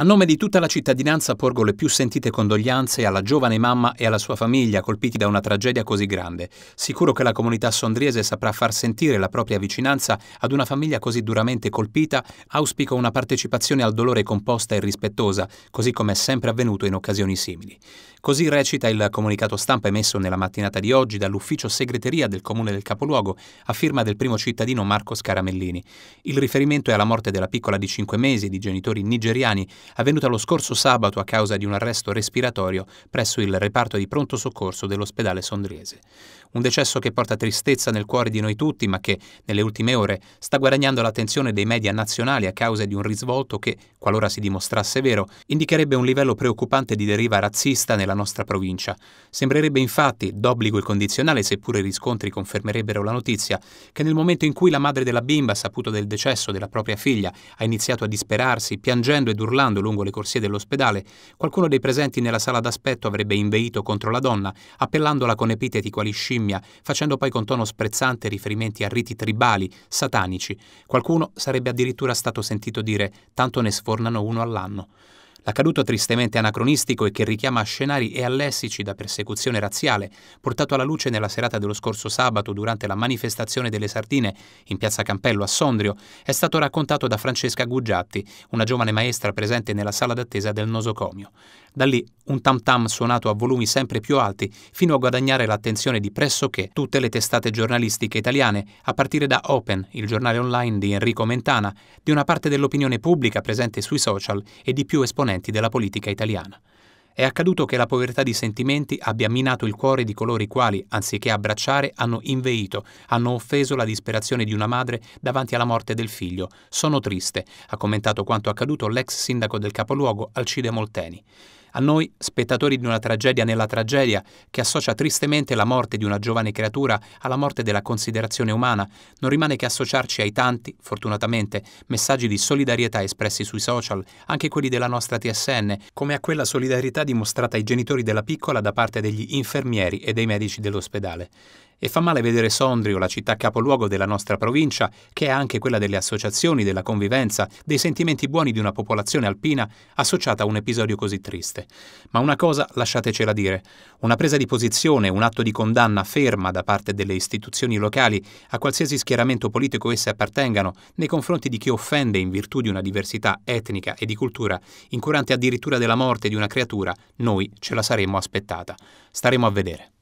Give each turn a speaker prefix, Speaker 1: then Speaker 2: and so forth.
Speaker 1: A nome di tutta la cittadinanza porgo le più sentite condoglianze alla giovane mamma e alla sua famiglia colpiti da una tragedia così grande. Sicuro che la comunità sondriese saprà far sentire la propria vicinanza ad una famiglia così duramente colpita, auspico una partecipazione al dolore composta e rispettosa, così come è sempre avvenuto in occasioni simili. Così recita il comunicato stampa emesso nella mattinata di oggi dall'ufficio segreteria del comune del capoluogo a firma del primo cittadino Marco Scaramellini. Il riferimento è alla morte della piccola di 5 mesi di genitori nigeriani avvenuta lo scorso sabato a causa di un arresto respiratorio presso il reparto di pronto soccorso dell'ospedale Sondriese un decesso che porta tristezza nel cuore di noi tutti, ma che nelle ultime ore sta guadagnando l'attenzione dei media nazionali a causa di un risvolto che, qualora si dimostrasse vero, indicherebbe un livello preoccupante di deriva razzista nella nostra provincia. Sembrerebbe infatti, d'obbligo il condizionale, seppure i riscontri confermerebbero la notizia, che nel momento in cui la madre della bimba ha saputo del decesso della propria figlia, ha iniziato a disperarsi, piangendo ed urlando lungo le corsie dell'ospedale, qualcuno dei presenti nella sala d'aspetto avrebbe inveito contro la donna, appellandola con epiteti quali scimmia scimmia, facendo poi con tono sprezzante riferimenti a riti tribali, satanici. Qualcuno sarebbe addirittura stato sentito dire tanto ne sfornano uno all'anno. L'accaduto tristemente anacronistico e che richiama a scenari e a lessici da persecuzione razziale, portato alla luce nella serata dello scorso sabato durante la manifestazione delle sardine in piazza Campello a Sondrio, è stato raccontato da Francesca Guggiatti, una giovane maestra presente nella sala d'attesa del nosocomio. Da lì un tam tam suonato a volumi sempre più alti fino a guadagnare l'attenzione di pressoché tutte le testate giornalistiche italiane, a partire da Open, il giornale online di Enrico Mentana, di una parte dell'opinione pubblica presente sui social e di più esponenti della politica italiana. È accaduto che la povertà di sentimenti abbia minato il cuore di coloro i quali, anziché abbracciare, hanno inveito, hanno offeso la disperazione di una madre davanti alla morte del figlio. Sono triste, ha commentato quanto accaduto l'ex sindaco del capoluogo Alcide Molteni. A noi, spettatori di una tragedia nella tragedia, che associa tristemente la morte di una giovane creatura alla morte della considerazione umana, non rimane che associarci ai tanti, fortunatamente, messaggi di solidarietà espressi sui social, anche quelli della nostra TSN, come a quella solidarietà dimostrata ai genitori della piccola da parte degli infermieri e dei medici dell'ospedale. E fa male vedere Sondrio, la città capoluogo della nostra provincia, che è anche quella delle associazioni, della convivenza, dei sentimenti buoni di una popolazione alpina, associata a un episodio così triste. Ma una cosa lasciatecela dire, una presa di posizione, un atto di condanna ferma da parte delle istituzioni locali, a qualsiasi schieramento politico esse appartengano, nei confronti di chi offende in virtù di una diversità etnica e di cultura, incurante addirittura della morte di una creatura, noi ce la saremmo aspettata. Staremo a vedere.